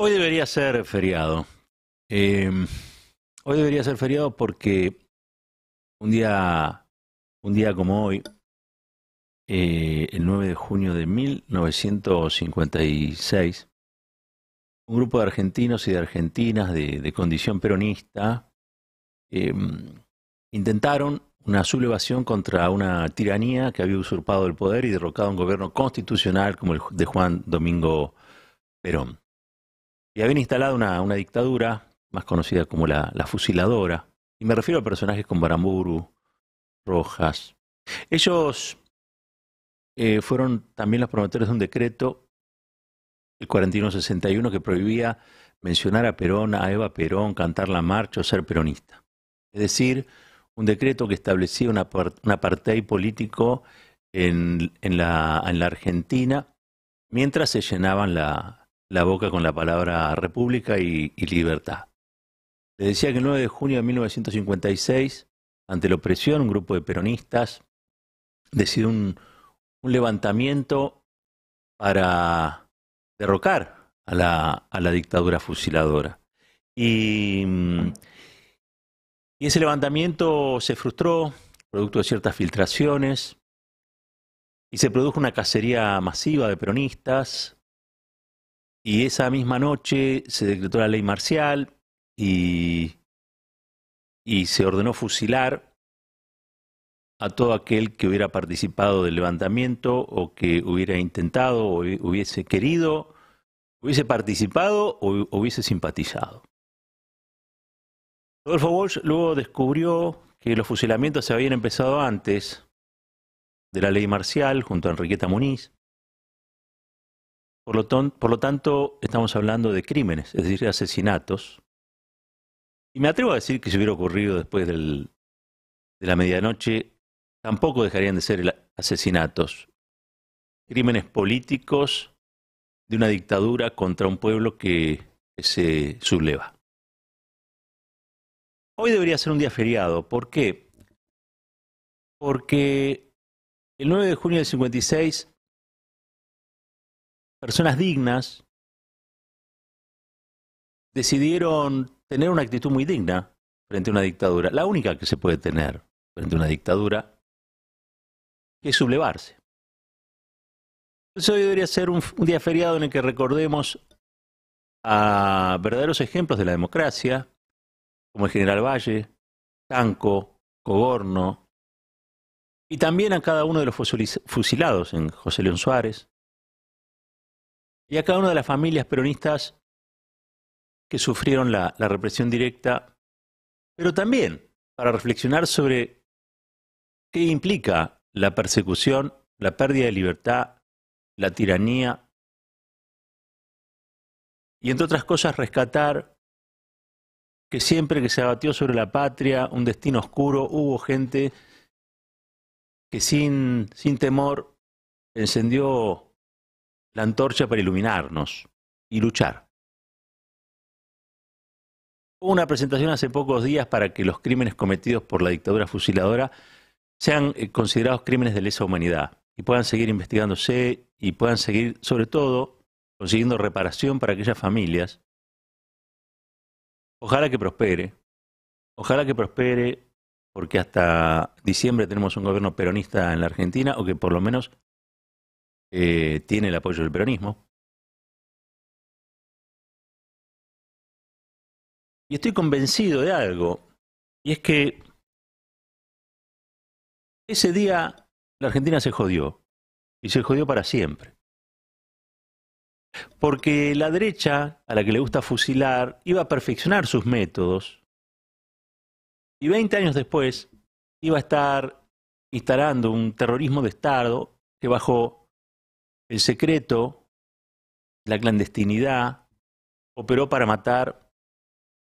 Hoy debería ser feriado. Em, hoy debería ser feriado porque un día, un día como hoy, eh, el 9 de junio de 1956, un grupo de argentinos y de argentinas de, condición peronista em, intentaron una sublevación contra una tiranía que había usurpado el poder y derrocado un gobierno constitucional como el de Juan Domingo Perón y habían instalado una, dictadura, más conocida como la, fusiladora, y me refiero a personajes como Baramburu, Rojas. Ellos eh, fueron también los promotores de un decreto, el 4161, que prohibía mencionar a Perón, a Eva Perón, cantar la marcha o ser peronista. Es decir, un decreto que establecía un apartheid político en la Argentina mientras se llenaban la, la boca con la palabra república y, libertad. Le decía que el 9 de junio de 1956, ante la opresión, un grupo de peronistas decidió un, levantamiento para derrocar a la, a la dictadura fusiladora. Y, y, ese levantamiento se frustró, producto de ciertas filtraciones, y se produjo una cacería masiva de peronistas, y esa misma noche se decretó la ley marcial y, y se ordenó fusilar a todo aquel que hubiera participado del levantamiento o que hubiera intentado o hubiese querido, hubiese participado o hubiese simpatizado. Rodolfo Walsh luego descubrió que los fusilamientos se habían empezado antes de la ley marcial junto a Enriqueta Muniz por lo, tanto, estamos hablando de crímenes, es decir, de asesinatos. Y me atrevo a decir que si hubiera ocurrido después de la medianoche, tampoco dejarían de ser asesinatos. Crímenes políticos de una dictadura contra un pueblo que se subleva. Hoy debería ser un día feriado. ¿Por qué? Porque el 9 de junio del 56 personas dignas, decidieron tener una actitud muy digna frente a una dictadura, la única que se puede tener frente a una dictadura, es sublevarse. Entonces hoy debería ser un, día feriado en el que recordemos a verdaderos ejemplos de la democracia, como el general Valle, Tanco, Coborno, y también a cada uno de los fusilados en José León Suárez, y a cada una de las familias peronistas que sufrieron la, represión directa, pero también para reflexionar sobre qué implica la persecución, la pérdida de libertad, la tiranía, y entre otras cosas rescatar que siempre que se abatió sobre la patria un destino oscuro, hubo gente que sin temor encendió la antorcha para iluminarnos y luchar. Hubo una presentación hace pocos días para que los crímenes cometidos por la dictadura fusiladora sean eh, considerados crímenes de lesa humanidad y puedan seguir investigándose y puedan seguir, sobre todo, consiguiendo reparación para aquellas familias. Ojalá que prospere, ojalá que prospere porque hasta diciembre tenemos un gobierno peronista en la Argentina o que por lo menos eh, tiene el apoyo del peronismo. Y estoy convencido de algo, y es que ese día la Argentina se jodió, y se jodió para siempre. Porque la derecha, a la que le gusta fusilar, iba a perfeccionar sus métodos, y 20 años después iba a estar instalando un terrorismo de Estado que bajó el secreto, la clandestinidad, operó para matar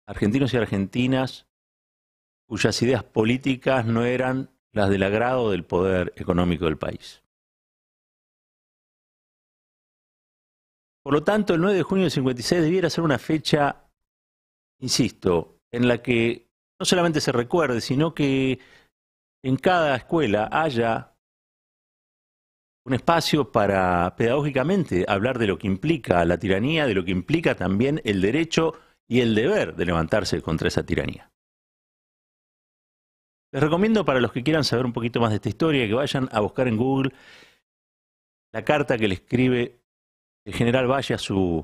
argentinos y argentinas cuyas ideas políticas no eran las del agrado del poder económico del país. Por lo tanto, el 9 de junio del 56 debiera ser una fecha, insisto, en la que no solamente se recuerde, sino que en cada escuela haya un espacio para pedagógicamente hablar de lo que implica la tiranía, de lo que implica también el derecho y el deber de levantarse contra esa tiranía. Les recomiendo para los que quieran saber un poquito más de esta historia que vayan a buscar en Google la carta que le escribe el general Valle a su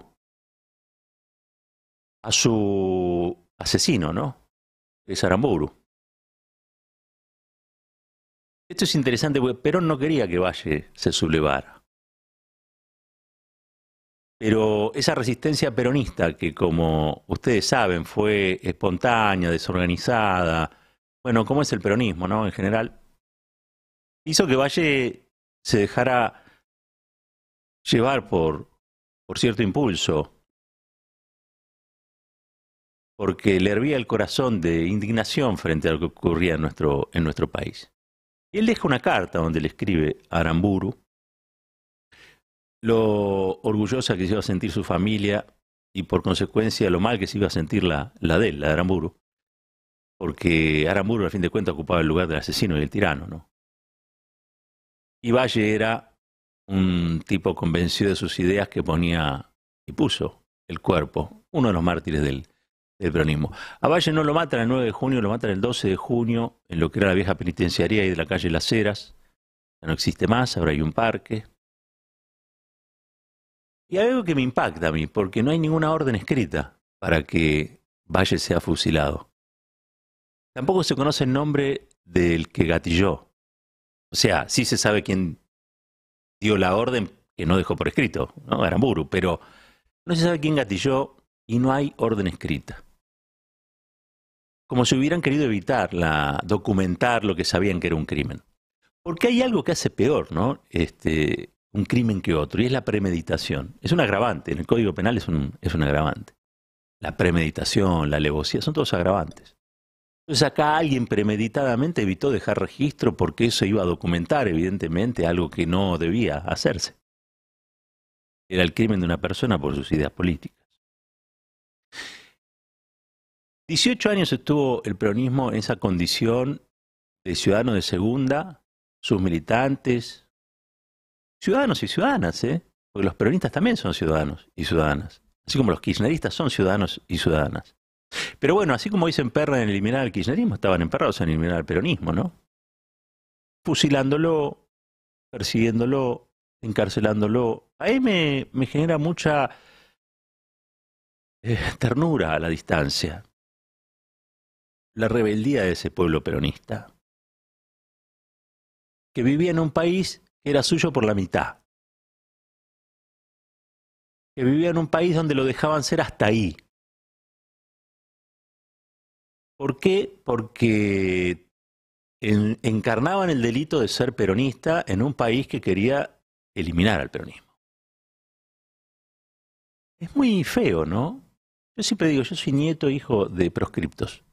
a su asesino, ¿no? Es Aramburu. Esto es interesante porque Perón no quería que Valle se sublevara. Pero esa resistencia peronista, que como ustedes saben fue espontánea, desorganizada, bueno, como es el peronismo, ¿no? En general, hizo que Valle se dejara llevar por, por cierto impulso, porque le hervía el corazón de indignación frente a lo que ocurría en nuestro, en nuestro país. Y él deja una carta donde le escribe a Aramburu lo orgullosa que se iba a sentir su familia y por consecuencia lo mal que se iba a sentir la, de él, la de Aramburu. Porque Aramburu, a fin de cuentas, ocupaba el lugar del asesino y del tirano, Y Valle era un tipo convencido de sus ideas que ponía y puso el cuerpo, uno de los mártires del, el peronismo. A Valle no lo matan el 9 de junio, lo matan el 12 de junio en lo que era la vieja penitenciaría y de la calle Las Heras. Ya no existe más, ahora hay un parque. Y hay algo que me impacta a mí, porque no hay ninguna orden escrita para que Valle sea fusilado. Tampoco se conoce el nombre del que gatilló. O sea, sí se sabe quién dio la orden, que no dejó por escrito, ¿no? Aramburu, pero no se sabe quién gatilló y no hay orden escrita como si hubieran querido evitar la, documentar lo que sabían que era un crimen. Porque hay algo que hace peor, ¿no? Este, un crimen que otro, y es la premeditación. Es un agravante, en el Código Penal es un, es un agravante. La premeditación, la alevosía, son todos agravantes. Entonces acá alguien premeditadamente evitó dejar registro porque eso iba a documentar, evidentemente, algo que no debía hacerse. Era el crimen de una persona por sus ideas políticas. 18 años estuvo el peronismo en esa condición de ciudadano de segunda, sus militantes, ciudadanos y ciudadanas, ¿eh? porque los peronistas también son ciudadanos y ciudadanas, así como los kirchneristas son ciudadanos y ciudadanas. Pero bueno, así como dicen perra en eliminar el kirchnerismo, estaban emperrados en eliminar el peronismo, ¿no? Fusilándolo, persiguiéndolo, encarcelándolo. A mí me, genera mucha eh, ternura a la distancia la rebeldía de ese pueblo peronista, que vivía en un país que era suyo por la mitad, que vivía en un país donde lo dejaban ser hasta ahí. ¿Por qué? Porque encarnaban el delito de ser peronista en un país que quería eliminar al peronismo. Es muy feo, ¿no? Yo siempre digo, yo soy nieto, hijo de proscriptos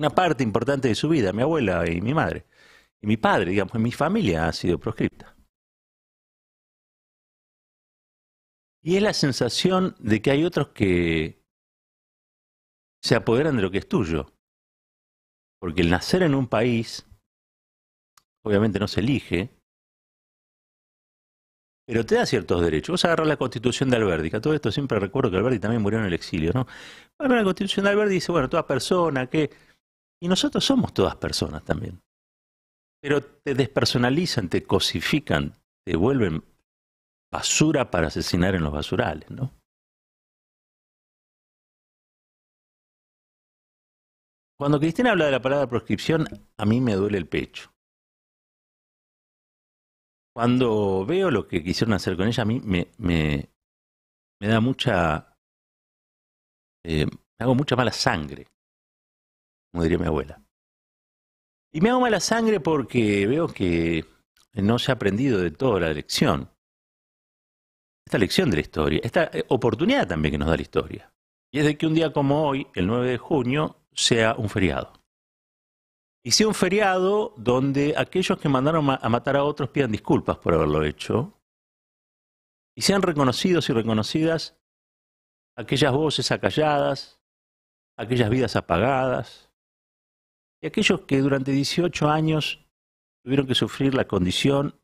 una parte importante de su vida, mi abuela y mi madre, y mi padre, digamos, mi familia ha sido proscripta. Y es la sensación de que hay otros que se apoderan de lo que es tuyo. Porque el nacer en un país, obviamente no se elige, pero te da ciertos derechos. Vos agarrás la constitución de Alberti, que a todo esto siempre recuerdo que Alberti también murió en el exilio, ¿no? agarras la constitución de Alberti y dice, bueno, toda persona que y nosotros somos todas personas también. Pero te despersonalizan, te cosifican, te vuelven basura para asesinar en los basurales, ¿no? Cuando Cristina habla de la palabra proscripción, a mí me duele el pecho. Cuando veo lo que quisieron hacer con ella, a mí me, da mucha... Eh, me hago mucha mala sangre como diría mi abuela. Y me hago mala sangre porque veo que no se ha aprendido de toda la lección. Esta lección de la historia, esta eh, oportunidad también que nos da la historia. Y es de que un día como hoy, el 9 de junio, sea un feriado. Y sea un feriado donde aquellos que mandaron a matar a otros pidan disculpas por haberlo hecho. Y sean reconocidos y reconocidas aquellas voces acalladas, aquellas vidas apagadas, y aquellos que durante 18 años tuvieron que sufrir la condición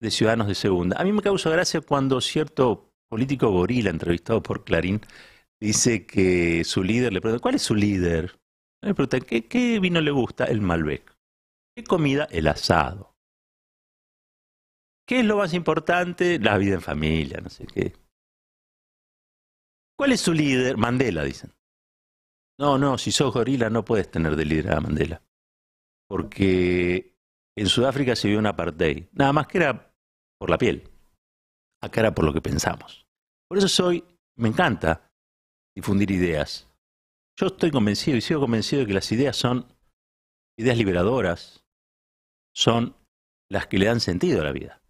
de ciudadanos de segunda. A mí me causa gracia cuando cierto político gorila entrevistado por Clarín dice que su líder le pregunta, ¿cuál es su líder? Le preguntan, ¿qué, vino le gusta? El Malbec. ¿Qué comida? El asado. ¿Qué es lo más importante? La vida en familia, no sé qué. ¿Cuál es su líder? Mandela, dicen. No, no, si sos gorila no puedes tener de líder a Mandela. Porque en Sudáfrica se vio un apartheid. Nada más que era por la piel. Acá era por lo que pensamos. Por eso soy, me encanta difundir ideas. Yo estoy convencido y sigo convencido de que las ideas son ideas liberadoras, son las que le dan sentido a la vida.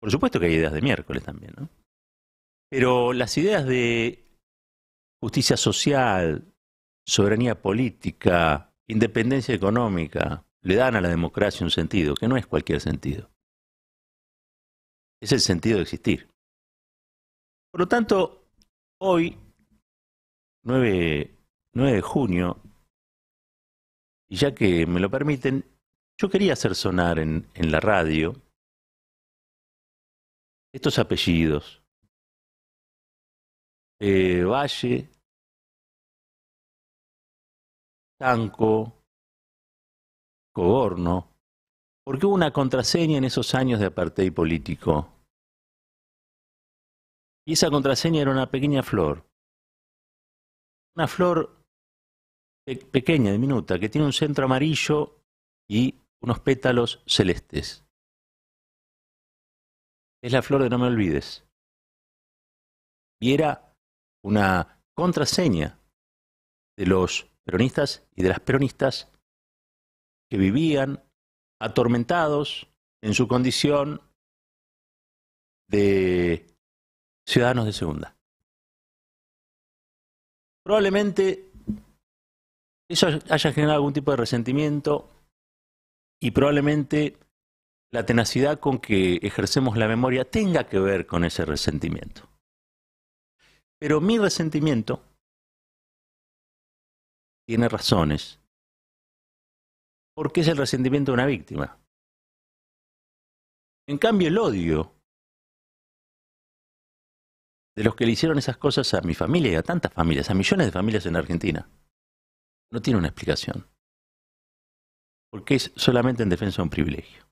Por supuesto que hay ideas de miércoles también, ¿no? Pero las ideas de justicia social, soberanía política, independencia económica, le dan a la democracia un sentido, que no es cualquier sentido. Es el sentido de existir. Por lo tanto, hoy, 9, de junio, y ya que me lo permiten, yo quería hacer sonar en, la radio estos apellidos. Eh, Valle, Tanco, Coborno. porque hubo una contraseña en esos años de apartheid político? Y esa contraseña era una pequeña flor. Una flor pequeña, diminuta, que tiene un centro amarillo y unos pétalos celestes. Es la flor de No me olvides. Y era una contraseña de los peronistas y de las peronistas que vivían atormentados en su condición de ciudadanos de segunda. Probablemente eso haya generado algún tipo de resentimiento y probablemente la tenacidad con que ejercemos la memoria tenga que ver con ese resentimiento. Pero mi resentimiento tiene razones, porque es el resentimiento de una víctima. En cambio, el odio de los que le hicieron esas cosas a mi familia y a tantas familias, a millones de familias en Argentina, no tiene una explicación. Porque es solamente en defensa de un privilegio.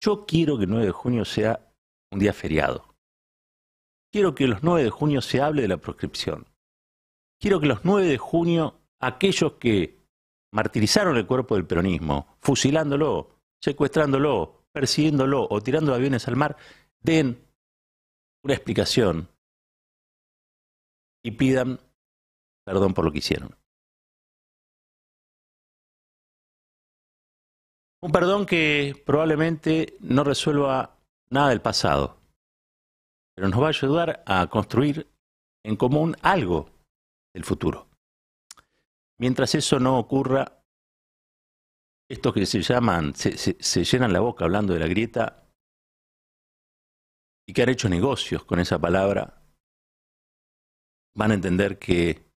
Yo quiero que el 9 de junio sea un día feriado. Quiero que los 9 de junio se hable de la proscripción quiero que los 9 de junio aquellos que martirizaron el cuerpo del peronismo, fusilándolo, secuestrándolo, persiguiéndolo o tirando aviones al mar, den una explicación y pidan perdón por lo que hicieron. Un perdón que probablemente no resuelva nada del pasado, pero nos va a ayudar a construir en común algo el futuro. Mientras eso no ocurra, estos que se llaman, se, se, se llenan la boca hablando de la grieta y que han hecho negocios con esa palabra, van a entender que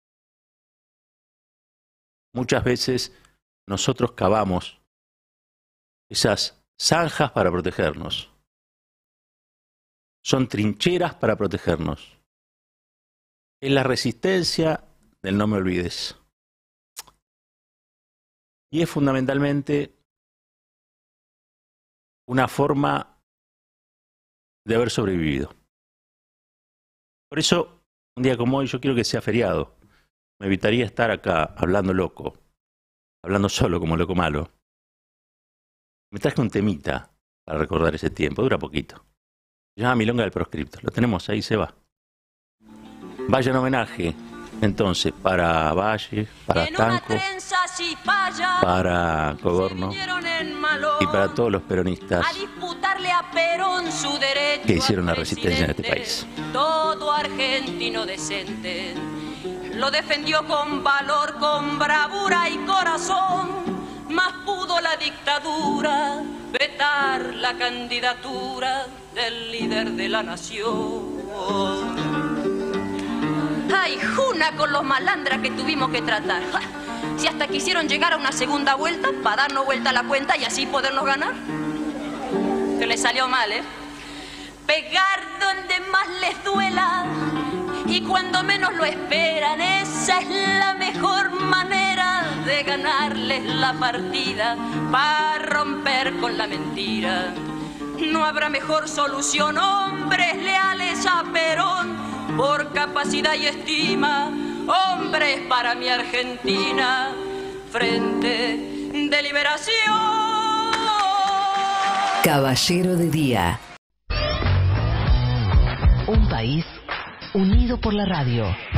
muchas veces nosotros cavamos esas zanjas para protegernos. Son trincheras para protegernos. Es la resistencia del no me olvides. Y es fundamentalmente una forma de haber sobrevivido. Por eso, un día como hoy, yo quiero que sea feriado. Me evitaría estar acá hablando loco, hablando solo como loco malo. Me traje un temita para recordar ese tiempo, dura poquito. ya llama Milonga del Proscripto. Lo tenemos ahí, se va. Vaya en homenaje entonces para Valle, para Tanco, para Cogorno y para todos los peronistas que hicieron la resistencia en este país. Todo argentino decente lo defendió con valor, con bravura y corazón, más pudo la dictadura vetar la candidatura del líder de la nación. ¡Ay, Juna con los malandras que tuvimos que tratar! Ah, si hasta quisieron llegar a una segunda vuelta para darnos vuelta a la cuenta y así podernos ganar. Que les salió mal, ¿eh? Pegar donde más les duela y cuando menos lo esperan, esa es la mejor manera de ganarles la partida para romper con la mentira. No habrá mejor solución, hombres leales a Perón por capacidad y estima, hombres para mi Argentina, frente de liberación. Caballero de Día. Un país unido por la radio.